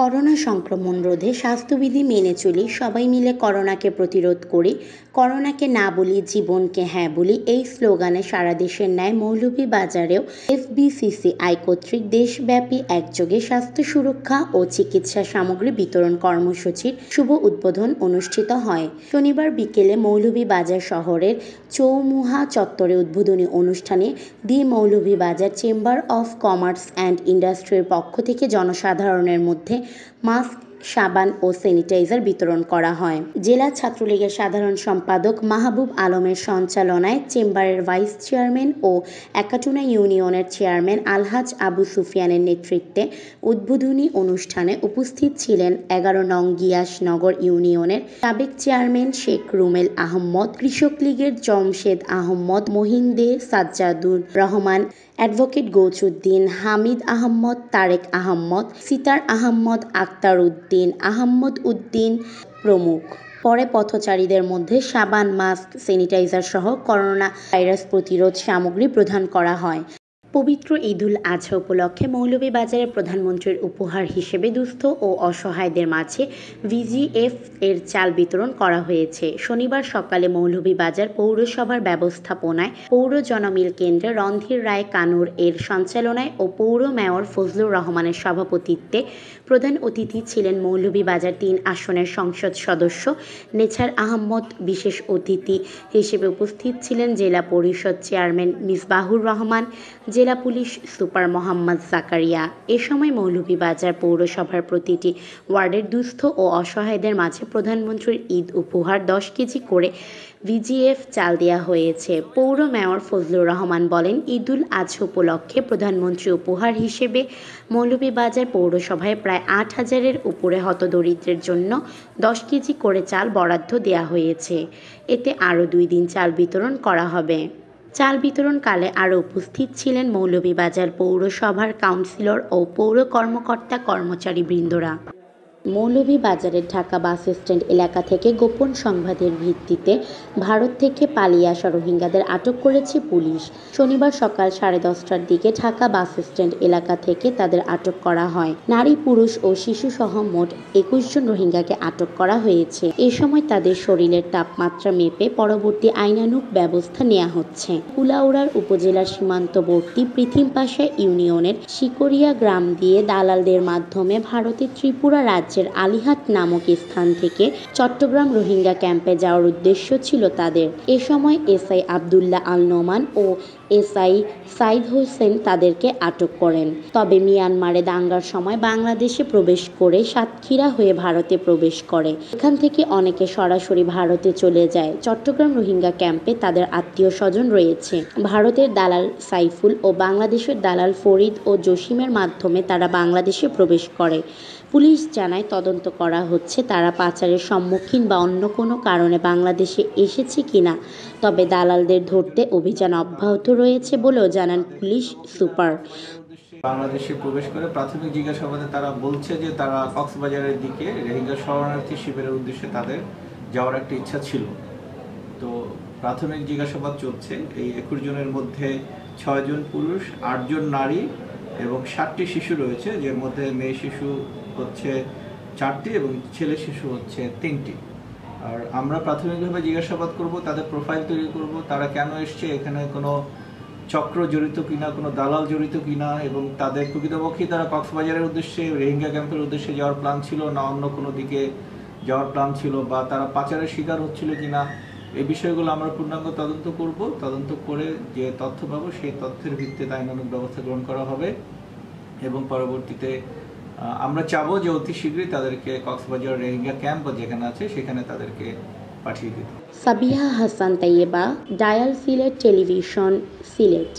corona সংক্রমণ রোধে স্বাস্থ্যবিধি মেনে চলি সবাই মিলে করোনাকে প্রতিরোধ করি করোনাকে না বলি জীবনকে হ্যাঁ বলি এই স্লোগানে সারা দেশের ন্যায় মৌলভীবাজারেও এফবিসিসিআই কর্তৃক দেশব্যাপী একযোগে স্বাস্থ্য সুরক্ষা ও চিকিৎসা সামগ্রী বিতরণ কর্মসূচির শুভ উদ্বোধন অনুষ্ঠিত হয় শনিবার বিকেলে মৌলভীবাজার শহরের চৌমুহা চত্বরে উদ্বোধনী অনুষ্ঠানে দি বাজার চেম্বার অফ কমার্স অ্যান্ড ইন্ডাস্ট্রির পক্ষ থেকে জনসাধারণের মধ্যে মাস্ক সাবান ও স্যানিটাইজার বিতরণ করা হয় জেলা ছাত্রলীগের সাধারণ সম্পাদক মাহবুব আলমের সঞ্চালনায় চেম্বারের ভাইস চেয়ারম্যান ও একাটুনা ইউনিয়নের চেয়ারম্যান আলহাজ আবু সুফিয়ানের নেতৃত্বে উদ্বোধনী অনুষ্ঠানে উপস্থিত ছিলেন এগারো নং গিয়াস নগর ইউনিয়নের সাবেক চেয়ারম্যান শেখ রুমেল আহম্মদ কৃষক লীগের জমশেদ আহম্মদ মহিন দে সাজ্জাদুর রহমান অ্যাডভোকেট গৌছুদ্দিন হামিদ আহম্মদ তারেক আহম্মদ সিতার আহম্মদ আক্তার উদ্দিন আহম্মদ উদ্দিন প্রমুখ পরে পথচারীদের মধ্যে সাবান মাস্ক স্যানিটাইজার সহ করোনা ভাইরাস প্রতিরোধ সামগ্রী প্রদান করা হয় পবিত্র ঈদুল আজহা উপলক্ষে মৌলভীবাজারে প্রধানমন্ত্রীর উপহার হিসেবে দুস্থ ও অসহায়দের মাঝে ভিজিএফ এর চাল বিতরণ করা হয়েছে শনিবার সকালে মৌলভীবাজার পৌরসভার ব্যবস্থাপনায় পৌর জনমিল কেন্দ্রে রণধীর রায় কানুর এর সঞ্চালনায় ও পৌর মেয়র ফজলুর রহমানের সভাপতিত্বে প্রধান অতিথি ছিলেন মৌলভীবাজার তিন আসনের সংসদ সদস্য নেছার আহমদ বিশেষ অতিথি হিসেবে উপস্থিত ছিলেন জেলা পরিষদ চেয়ারম্যান মিসবাহুর রহমান জেলা জেলা পুলিশ সুপার মোহাম্মদ জাকারিয়া এ সময় মৌলভীবাজার পৌরসভার প্রতিটি ওয়ার্ডের দুস্থ ও অসহায়দের মাঝে প্রধানমন্ত্রীর ঈদ উপহার দশ কেজি করে ভিজিএফ চাল দেওয়া হয়েছে পৌর মেয়র ফজলুর রহমান বলেন ঈদুল আজহা উপলক্ষে প্রধানমন্ত্রী উপহার হিসেবে মৌলভীবাজার পৌরসভায় প্রায় আট হাজারের উপরে হতদরিদ্রের জন্য দশ কেজি করে চাল বরাদ্দ দেওয়া হয়েছে এতে আরও দুই দিন চাল বিতরণ করা হবে চাল বিতরণকালে আরও উপস্থিত ছিলেন মৌলভীবাজার পৌরসভার কাউন্সিলর ও পৌর কর্মকর্তা কর্মচারীবৃন্দরা মৌলভীবাজারের ঢাকা বাস স্ট্যান্ড এলাকা থেকে গোপন সংবাদের ভিত্তিতে ভারত থেকে পালিয়ে আসা রোহিঙ্গাদের আটক করেছে পুলিশ শনিবার সকাল সাড়ে দশটার দিকে ঢাকা বাস স্ট্যান্ড এলাকা থেকে তাদের আটক করা হয় নারী পুরুষ ও শিশু সহ মোট একুশ জন রোহিঙ্গাকে আটক করা হয়েছে এ সময় তাদের শরীরের তাপমাত্রা মেপে পরবর্তী আইনানুক ব্যবস্থা নেওয়া হচ্ছে কুলাউড়ার উপজেলার সীমান্তবর্তী পৃথিমপাশা ইউনিয়নের শিকরিয়া গ্রাম দিয়ে দালালদের মাধ্যমে ভারতের ত্রিপুরা রাজ্য রাজ্যের আলিহাট নামক স্থান থেকে চট্টগ্রাম রোহিঙ্গা ক্যাম্পে যাওয়ার উদ্দেশ্য ছিল তাদের এ সময় এসআই আবদুল্লাহ আল নোমান ও এসআই সাইদ হোসেন তাদেরকে আটক করেন তবে মিয়ানমারে দাঙ্গার সময় বাংলাদেশে প্রবেশ করে সাতক্ষীরা হয়ে ভারতে প্রবেশ করে এখান থেকে অনেকে সরাসরি ভারতে চলে যায় চট্টগ্রাম রোহিঙ্গা ক্যাম্পে তাদের আত্মীয় স্বজন রয়েছে ভারতের দালাল সাইফুল ও বাংলাদেশের দালাল ফরিদ ও জসিমের মাধ্যমে তারা বাংলাদেশে প্রবেশ করে পুলিশ জানায় মামলায় তদন্ত করা হচ্ছে তারা পাচারের সম্মুখীন বা অন্য কোনো কারণে বাংলাদেশে এসেছে কিনা তবে দালালদের ধরতে অভিযান অব্যাহত রয়েছে বলেও জানান পুলিশ সুপার বাংলাদেশে প্রবেশ করে প্রাথমিক জিজ্ঞাসাবাদে তারা বলছে যে তারা কক্সবাজারের দিকে রোহিঙ্গা শরণার্থী শিবিরের উদ্দেশ্যে তাদের যাওয়ার একটা ইচ্ছা ছিল তো প্রাথমিক জিজ্ঞাসাবাদ চলছে এই একুশ জনের মধ্যে ছয়জন পুরুষ আটজন নারী এবং সাতটি শিশু রয়েছে যে মধ্যে মেয়ে শিশু হচ্ছে চারটি এবং ছেলে শিশু হচ্ছে তিনটি আর আমরা প্রাথমিকভাবে জিজ্ঞাসাবাদ করব তাদের প্রোফাইল তৈরি করব তারা কেন এসছে এখানে কোনো চক্র জড়িত কিনা কোনো দালাল জড়িত কিনা এবং তাদের প্রকৃতপক্ষেই তারা কক্সবাজারের উদ্দেশ্যে রোহিঙ্গা ক্যাম্পের উদ্দেশ্যে যাওয়ার প্ল্যান ছিল না অন্য কোনো দিকে যাওয়ার প্ল্যান ছিল বা তারা পাচারের শিকার হচ্ছিল কিনা এই বিষয়গুলো আমরা পূর্ণাঙ্গ তদন্ত করব তদন্ত করে যে তথ্য পাবো সেই তথ্যের ভিত্তিতে আইনানুক ব্যবস্থা গ্রহণ করা হবে এবং পরবর্তীতে আমরা চাবো যে অতি শীঘ্রই তাদেরকে কক্সবাজার রোহিঙ্গা ক্যাম্প যেখানে আছে সেখানে তাদেরকে পাঠিয়ে দিতে সাবিহা হাসান তাইয়েবা ডায়াল সিলেট টেলিভিশন সিলেট